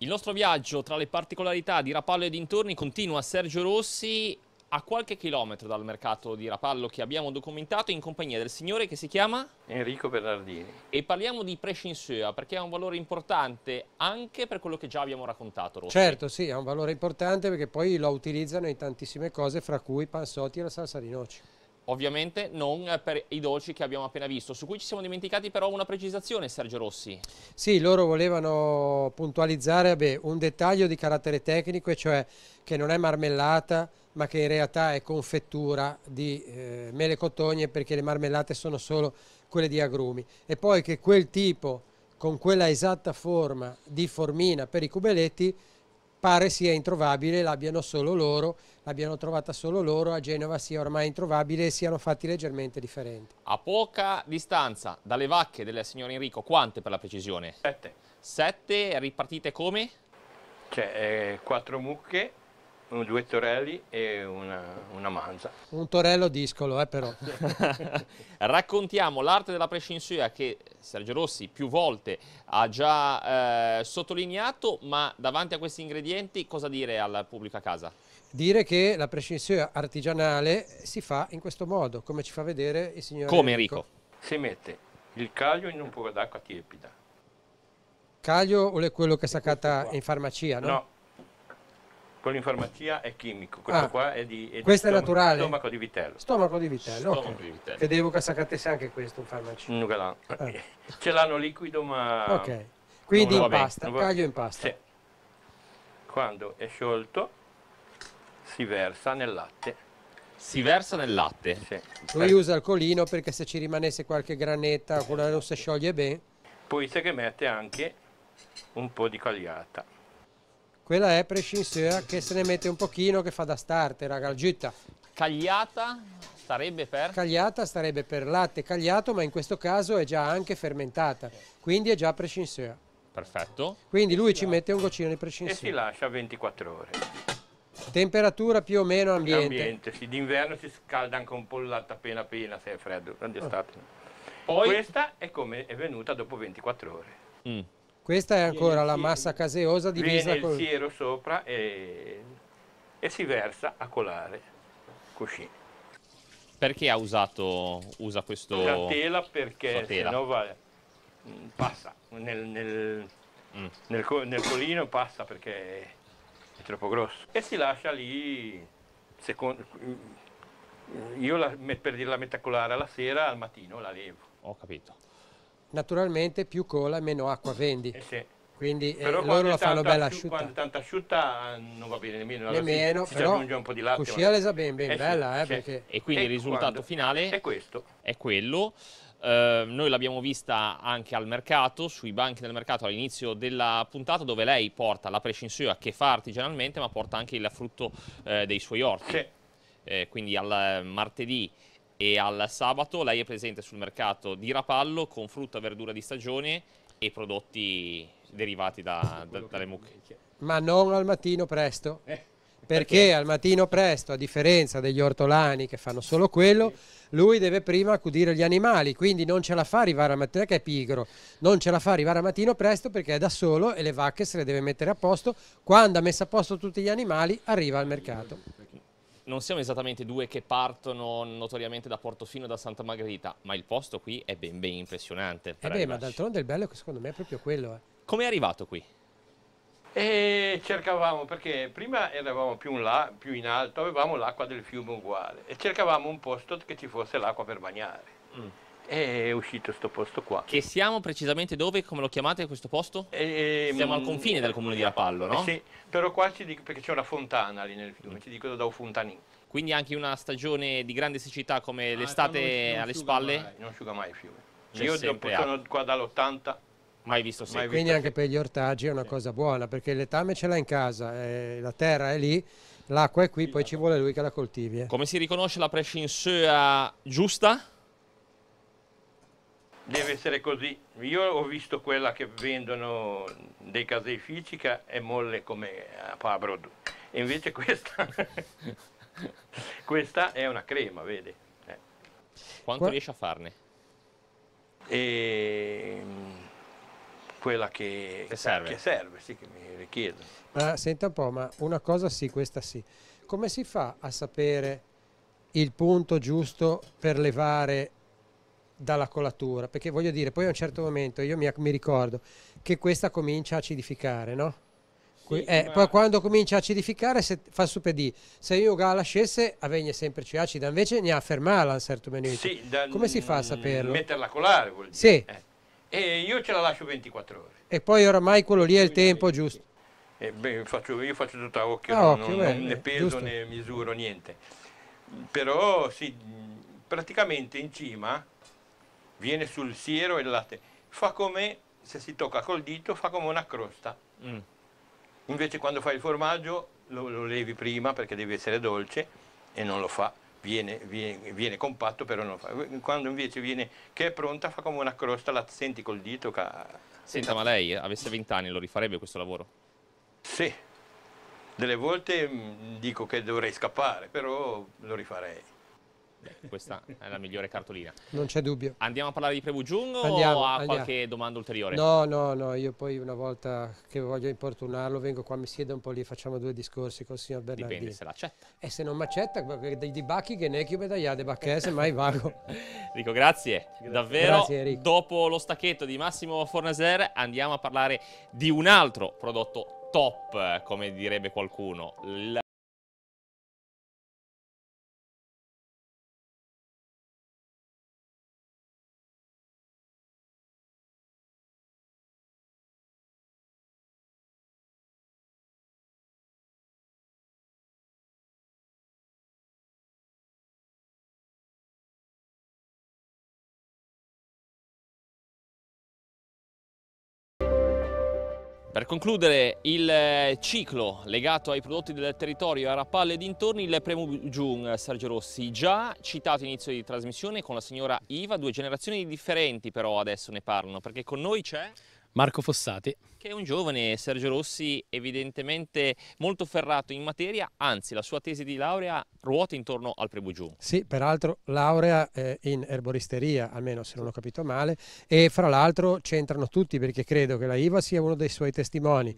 Il nostro viaggio tra le particolarità di Rapallo e dintorni continua Sergio Rossi a qualche chilometro dal mercato di Rapallo che abbiamo documentato in compagnia del signore che si chiama Enrico Bernardini. E parliamo di Prescinsua perché ha un valore importante anche per quello che già abbiamo raccontato. Rossi. Certo, sì, ha un valore importante perché poi lo utilizzano in tantissime cose, fra cui panzotti e la salsa di noci. Ovviamente non per i dolci che abbiamo appena visto, su cui ci siamo dimenticati però una precisazione Sergio Rossi. Sì, loro volevano puntualizzare beh, un dettaglio di carattere tecnico, e cioè che non è marmellata ma che in realtà è confettura di eh, mele cotogne perché le marmellate sono solo quelle di agrumi e poi che quel tipo con quella esatta forma di formina per i cubeletti pare sia introvabile, l'abbiano solo loro, l'abbiano trovata solo loro, a Genova sia ormai introvabile e siano fatti leggermente differenti. A poca distanza dalle vacche del signor Enrico, quante per la precisione? Sette. Sette ripartite come? Cioè, eh, quattro mucche un, due torelli e una, una manza. Un torello discolo, eh, però. Raccontiamo l'arte della prescinsuia che Sergio Rossi più volte ha già eh, sottolineato, ma davanti a questi ingredienti cosa dire al pubblico a casa? Dire che la prescinsuia artigianale si fa in questo modo, come ci fa vedere il signor Come Enrico. Si mette il caglio in un po' d'acqua tiepida. Caglio o è quello che è accatta in farmacia, no? No, quello in farmacia è chimico, questo ah, qua è di, è questo di è stomaco, stomaco, di vitello. Stomaco di vitello, stomaco okay. di vitello. Che devo anche questo in farmacia. Ah. Ce l'hanno liquido ma... Ok, quindi non impasta, va... caglio impasta. Sì. Quando è sciolto si versa nel latte. Si versa nel latte? Sì. Lui eh. usa il colino perché se ci rimanesse qualche granetta, quella non si scioglie bene. Poi se che mette anche un po' di cagliata. Quella è Prescinseur che se ne mette un pochino, che fa da starter, raga, gitta. Cagliata starebbe per? Cagliata starebbe per latte cagliato, ma in questo caso è già anche fermentata, quindi è già Prescinseur. Perfetto. Quindi lui ci mette un goccino di Prescinseur. E si lascia 24 ore. Temperatura più o meno ambiente. Ambiente, sì, d'inverno si scalda anche un po' il latte appena appena se è freddo, non d'estate. Ah. Oh. Poi... Questa è come è venuta dopo 24 ore. Mm. Questa è ancora la massa caseosa divisa Viene col... il siero sopra e, e si versa a colare così. Perché ha usato usa questo... La tela perché tela. sennò va, mm, passa nel, nel, mm. nel, nel colino passa perché è troppo grosso e si lascia lì secondo, mm, io la, per dirla colare alla sera al mattino la levo ho capito naturalmente più cola meno acqua vendi. Eh sì. Quindi eh, loro la fanno bella asciutta. Quando tanto asciutta eh, non va bene nemmeno. Nemmeno, si, però si un po' di latte. Cuscina l'esa ben, ben eh bella. Eh, sì, eh, perché... E quindi e il risultato finale è, è quello. Eh, noi l'abbiamo vista anche al mercato, sui banchi del mercato all'inizio della puntata, dove lei porta la prescinsioa che fa artigianalmente, ma porta anche il frutto eh, dei suoi orti. Sì. quindi al martedì e al sabato lei è presente sul mercato di Rapallo con frutta, verdura di stagione e prodotti derivati da, da, dalle mucche. Ma non al mattino presto. Eh, perché, al mattino presto, a differenza degli ortolani che fanno solo quello, lui deve prima accudire gli animali, quindi non ce la fa arrivare a mattino, che è pigro, non ce la fa arrivare a mattino presto perché è da solo e le vacche se le deve mettere a posto, quando ha messo a posto tutti gli animali arriva al mercato non siamo esattamente due che partono notoriamente da Portofino e da Santa Margherita, ma il posto qui è ben, ben impressionante. Eh beh, ma d'altronde il bello è che secondo me è proprio quello. Eh. Come è arrivato qui? E cercavamo, perché prima eravamo più in là, più in alto, avevamo l'acqua del fiume uguale e cercavamo un posto che ci fosse l'acqua per bagnare. Mm è uscito questo posto qua. Che siamo precisamente dove? Come lo chiamate questo posto? E, ehm, siamo al confine del comune di Rapallo, no? Sì, però qua ci dico, perché c'è una fontana lì nel fiume, mm. ci dicono da un Quindi anche una stagione di grande siccità come ah, l'estate alle spalle? Mai. Non asciuga mai il fiume. Cioè Io dopo sono acqua. qua dall'80 mai visto secco. Mai Quindi visto anche secco. per gli ortaggi è una sì. cosa buona perché letame ce l'ha in casa, eh, la terra è lì, l'acqua è qui, sì, poi ci vuole lui che la coltivi. Eh. Come si riconosce la prescinsea giusta? deve essere così. Io ho visto quella che vendono dei caseifici che è molle come a Fabro, e invece questa, questa è una crema, vede. Eh. Quanto Qua... riesce a farne? E... Mm, quella che, che serve, che serve sì, che mi richiedo. Ma senta un po', ma una cosa sì, questa sì. Come si fa a sapere il punto giusto per levare dalla colatura, perché voglio dire, poi a un certo momento io mi, mi ricordo che questa comincia a acidificare, no? Sì, eh, ma... Poi quando comincia a acidificare se, fa su PD, se io la lasciasse avvenne sempre più acida, invece ne ha fermata un certo momento. Sì, Come si fa a saperlo? Metterla a colare vuol dire. Sì. Eh. E io ce la lascio 24 ore. E poi oramai quello lì è il tempo giusto. Eh, beh, faccio, io faccio tutto a occhio, ah, non, occhio non, beh, non, ne eh, peso giusto. né misuro niente. Però sì, praticamente in cima viene sul siero e il latte. Fa come, se si tocca col dito, fa come una crosta. Mm. Invece quando fai il formaggio lo, lo, levi prima perché deve essere dolce e non lo fa. Viene, viene, viene, compatto però non lo fa. Quando invece viene che è pronta fa come una crosta, la senti col dito. Ca... Senta, ma lei avesse 20 anni lo rifarebbe questo lavoro? Sì, delle volte mh, mm, dico che dovrei scappare, però lo rifarei. Ecco, questa è la migliore cartolina. Non c'è dubbio. Andiamo a parlare di Prebu Jung o andiamo, ha qualche domanda ulteriore? No, no, no, io poi una volta che voglio importunarlo vengo qua, mi siedo un po' lì, facciamo due discorsi con il signor Bernardini. Dipende se l'accetta. E se non m'accetta, dei dibacchi che ne chiube da Iade ah, Bacchè, eh, mai vago. Dico grazie, davvero. Grazie Enrico. Dopo lo stacchetto di Massimo Fornaser andiamo a parlare di un altro prodotto top, come direbbe qualcuno. Per concludere il eh, ciclo legato ai prodotti del territorio a Rapalle e dintorni, il Premio Giun Sergio Rossi, già citato inizio di trasmissione con la signora Iva, due generazioni differenti però adesso ne parlano, perché con noi c'è... Marco Fossati che è un giovane Sergio Rossi evidentemente molto ferrato in materia, anzi la sua tesi di laurea ruota intorno al prebugiù. Sì, peraltro laurea eh, in erboristeria, almeno se non ho capito male, e fra l'altro c'entrano tutti perché credo che la IVA sia uno dei suoi testimoni,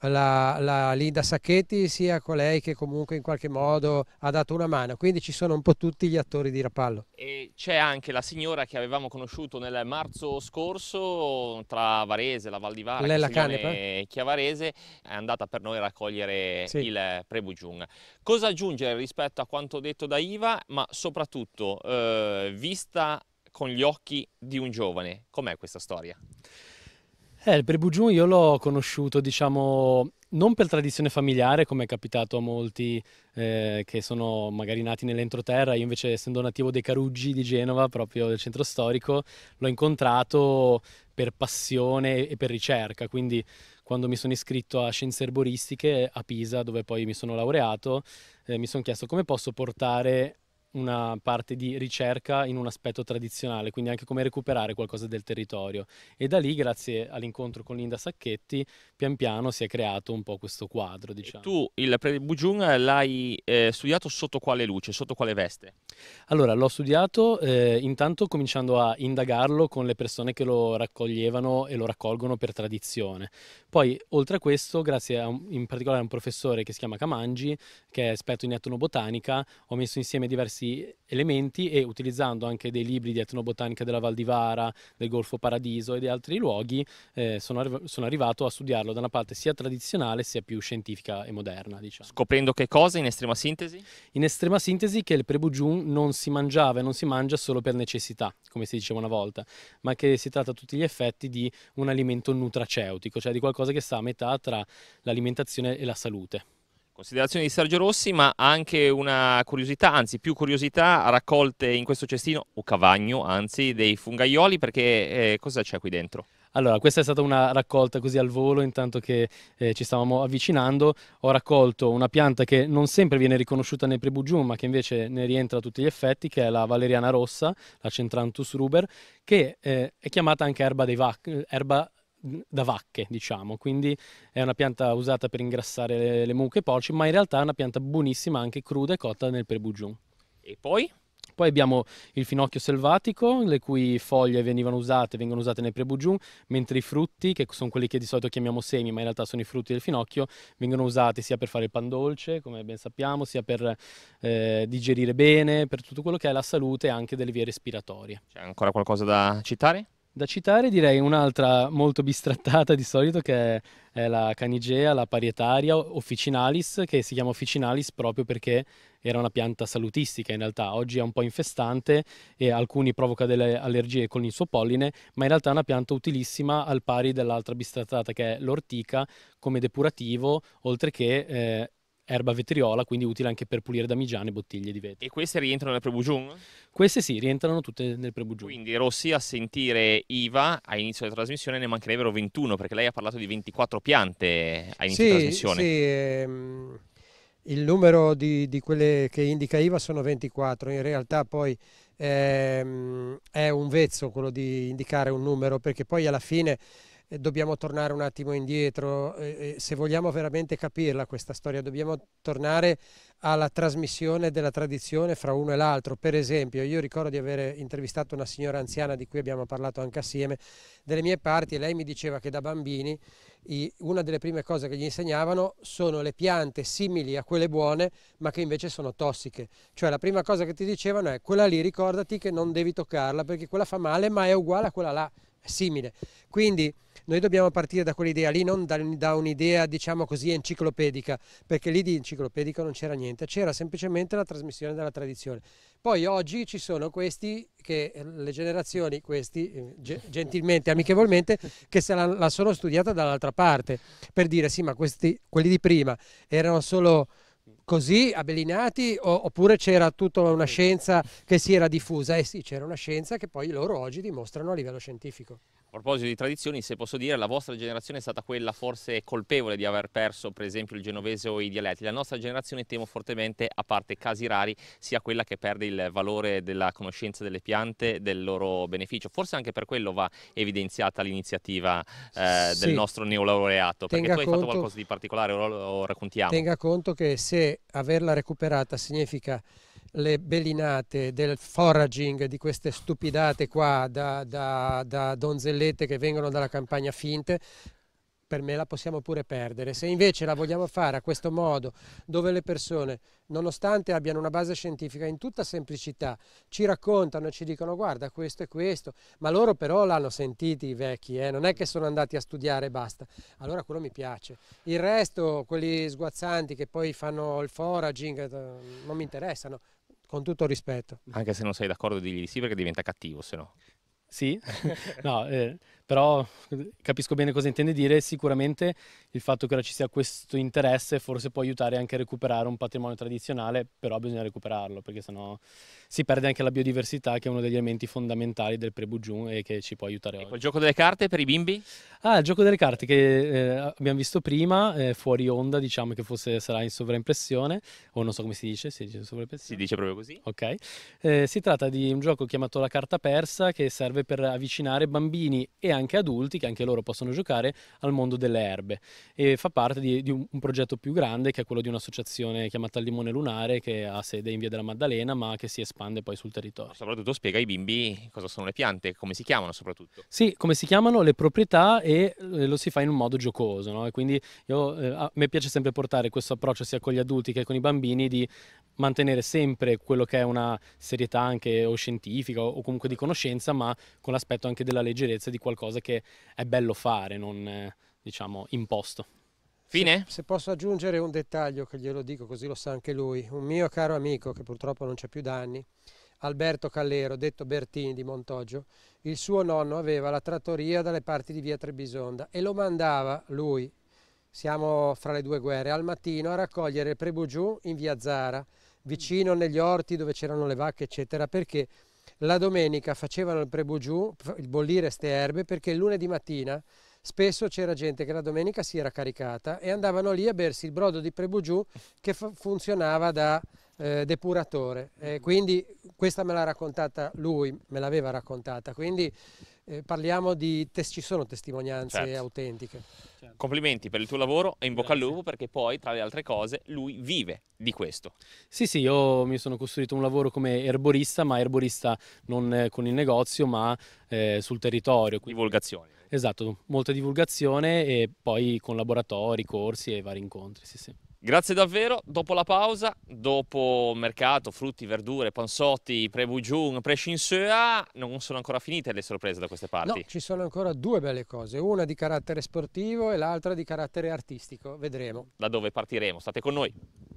la, la Linda Sacchetti sia colei che comunque in qualche modo ha dato una mano, quindi ci sono un po' tutti gli attori di Rapallo. E c'è anche la signora che avevamo conosciuto nel marzo scorso tra Varese, la Val di Vara, Lella grande, chiavarese è andata per noi a raccogliere sì. il Prebujung. Cosa aggiungere rispetto a quanto detto da Iva, ma soprattutto eh, vista con gli occhi di un giovane, com'è questa storia? Eh, il Prebujung io l'ho conosciuto, diciamo, non per tradizione familiare, come è capitato a molti eh, che sono magari nati nell'entroterra, io invece essendo nativo dei Caruggi di Genova, proprio del centro storico, l'ho incontrato per passione e per ricerca, quindi quando mi sono iscritto a scienze erboristiche a Pisa, dove poi mi sono laureato, eh, mi sono chiesto come posso portare una parte di ricerca in un aspetto tradizionale, quindi anche come recuperare qualcosa del territorio. E da lì, grazie all'incontro con Linda Sacchetti, pian piano si è creato un po' questo quadro. Diciamo. Tu il Bujung l'hai eh, studiato sotto quale luce, sotto quale veste? Allora, l'ho studiato eh, intanto cominciando a indagarlo con le persone che lo raccoglievano e lo raccolgono per tradizione. Poi, oltre a questo, grazie a un, in particolare a un professore che si chiama Kamangi, che è esperto in etnobotanica, ho messo insieme diversi questi elementi e utilizzando anche dei libri di etnobotanica della Val di Vara, del Golfo Paradiso e di altri luoghi, eh, sono, arri sono, arrivato a studiarlo da una parte sia tradizionale sia più scientifica e moderna. Diciamo. Scoprendo che cosa in estrema sintesi? In estrema sintesi che il prebugiun non si mangiava e non si mangia solo per necessità, come si diceva una volta, ma che si tratta a tutti gli effetti di un alimento nutraceutico, cioè di qualcosa che sta a metà tra l'alimentazione e la salute. Considerazioni di Sergio Rossi, ma anche una curiosità, anzi più curiosità, raccolte in questo cestino, o cavagno anzi, dei fungaioli, perché eh, cosa c'è qui dentro? Allora, questa è stata una raccolta così al volo, intanto che eh, ci stavamo avvicinando, ho raccolto una pianta che non sempre viene riconosciuta nel prebugium, ma che invece ne rientra a tutti gli effetti, che è la valeriana rossa, la Centrantus ruber, che eh, è chiamata anche erba, vac- eh, erba da vacche, diciamo, quindi è una pianta usata per ingrassare le, le mucche e porci, ma in realtà è una pianta buonissima anche cruda e cotta nel prebugiun. E poi? Poi abbiamo il finocchio selvatico, le cui foglie venivano usate, vengono usate nel prebugiun, mentre i frutti, che sono quelli che di solito chiamiamo semi, ma in realtà sono i frutti del finocchio, vengono usati sia per fare il pan dolce, come ben sappiamo, sia per eh, digerire bene, per tutto quello che è la salute e anche delle vie respiratorie. C'è ancora qualcosa da citare? Da citare direi un'altra molto bistrattata di solito che è la canigea, la parietaria officinalis, che si chiama officinalis proprio perché era una pianta salutistica in realtà, oggi è un po' infestante e alcuni provoca delle allergie con il suo polline, ma in realtà è una pianta utilissima al pari dell'altra bistrattata che è l'ortica come depurativo, oltre che eh, erba vetriola, quindi utile anche per pulire damigiane bottiglie di vetro. E queste rientrano nel prebujung? Queste sì, rientrano tutte nel prebujung. Quindi Rossi a sentire IVA all'inizio della trasmissione ne mancherebbero 21, perché lei ha parlato di 24 piante all'inizio sì, della trasmissione. Sì, ehm, il numero di, di, quelle che indica IVA sono 24, in realtà poi ehm, è un vezzo quello di indicare un numero, perché poi alla fine dobbiamo tornare un attimo indietro, se vogliamo veramente capirla questa storia dobbiamo tornare alla trasmissione della tradizione fra uno e l'altro. Per esempio io ricordo di aver intervistato una signora anziana di cui abbiamo parlato anche assieme delle mie parti e lei mi diceva che da bambini una delle prime cose che gli insegnavano sono le piante simili a quelle buone ma che invece sono tossiche. Cioè la prima cosa che ti dicevano è quella lì ricordati che non devi toccarla perché quella fa male ma è uguale a quella là simile. Quindi noi dobbiamo partire da quell'idea lì, non da, da un'idea diciamo così enciclopedica, perché lì di enciclopedico non c'era niente, c'era semplicemente la trasmissione della tradizione. Poi oggi ci sono questi che eh, le generazioni, questi eh, gentilmente, amichevolmente, che se la, la sono studiata dall'altra parte, per dire sì ma questi, quelli di prima erano solo così abelinati oppure c'era tutta una scienza che si era diffusa? Eh sì, c'era una scienza che poi loro oggi dimostrano a livello scientifico. A proposito di tradizioni, se posso dire, la vostra generazione è stata quella forse colpevole di aver perso per esempio il genovese o i dialetti. La nostra generazione temo fortemente, a parte casi rari, sia quella che perde il valore della conoscenza delle piante, del loro beneficio. Forse anche per quello va evidenziata l'iniziativa eh, sì. del nostro neolaureato, perché tenga tu hai conto, fatto qualcosa di particolare, lo, lo raccontiamo. Tenga conto che se averla recuperata significa le belinate del foraging di queste stupidate qua da, da, da donzellette che vengono dalla campagna finte per me la possiamo pure perdere. Se invece la vogliamo fare a questo modo, dove le persone, nonostante abbiano una base scientifica in tutta semplicità, ci raccontano e ci dicono guarda questo e questo, ma loro però l'hanno sentito i vecchi, eh? non è che sono andati a studiare e basta, allora quello mi piace. Il resto, quelli sguazzanti che poi fanno il foraging, eh, non mi interessano. Con tutto rispetto. Anche se non sei d'accordo, digli di sì perché diventa cattivo, se no. Sì, no, eh, però capisco bene cosa intende dire, sicuramente il fatto che ora ci sia questo interesse forse può aiutare anche a recuperare un patrimonio tradizionale, però bisogna recuperarlo perché sennò si perde anche la biodiversità che è uno degli elementi fondamentali del pre Prebugiun e che ci può aiutare oggi. Il gioco delle carte per i bimbi? Ah, il gioco delle carte che eh, abbiamo visto prima, eh, fuori onda, diciamo che forse sarà in sovraimpressione, o non so come si dice, si dice in sovraimpressione? Si dice proprio così. Ok, eh, si tratta di un gioco chiamato La Carta Persa che serve per avvicinare bambini e anche adulti che anche loro possono giocare al mondo delle erbe e fa parte di, di un, un, progetto più grande che è quello di un'associazione chiamata il Limone Lunare che ha sede in Via della Maddalena ma che si espande poi sul territorio. soprattutto spiega ai bimbi cosa sono le piante, come si chiamano soprattutto. Sì, come si chiamano le proprietà e eh, lo si fa in un modo giocoso no? e quindi io, eh, a me piace sempre portare questo approccio sia con gli adulti che con i bambini di mantenere sempre quello che è una serietà anche o scientifica o comunque di conoscenza ma con l'aspetto anche della leggerezza di qualcosa qualcosa che è bello fare, non diciamo imposto. Fine? Se, se, posso aggiungere un dettaglio che glielo dico così lo sa anche lui, un mio caro amico che purtroppo non c'è più da anni, Alberto Callero, detto Bertini di Montoggio, il suo nonno aveva la trattoria dalle parti di via Trebisonda e lo mandava lui, siamo fra le due guerre, al mattino a raccogliere il prebugiù in via Zara, vicino negli orti dove c'erano le vacche eccetera, perché la domenica facevano il prebugiù, il bollire ste erbe, perché il lunedì mattina spesso c'era gente che la domenica si era caricata e andavano lì a bersi il brodo di prebugiù che funzionava da eh, depuratore. Eh, mm-hmm. quindi questa me l'ha raccontata lui, me l'aveva raccontata, quindi eh, parliamo di, tes ci sono testimonianze certo. autentiche. Certo. Complimenti per il tuo lavoro e in bocca Grazie. al lupo perché poi tra le altre cose lui vive di questo. Sì sì, io mi sono costruito un lavoro come erborista, ma erborista non eh, con il negozio ma eh, sul territorio. Quindi... Divulgazione. Esatto, molta divulgazione e poi con laboratori, corsi e vari incontri. Sì, sì. Grazie davvero, dopo la pausa, dopo mercato, frutti, verdure, pansotti, pre-bugiun, pre-shinsua, non sono ancora finite le sorprese da queste parti. No, ci sono ancora due belle cose, una di carattere sportivo e l'altra di carattere artistico, vedremo. Da dove partiremo? State con noi.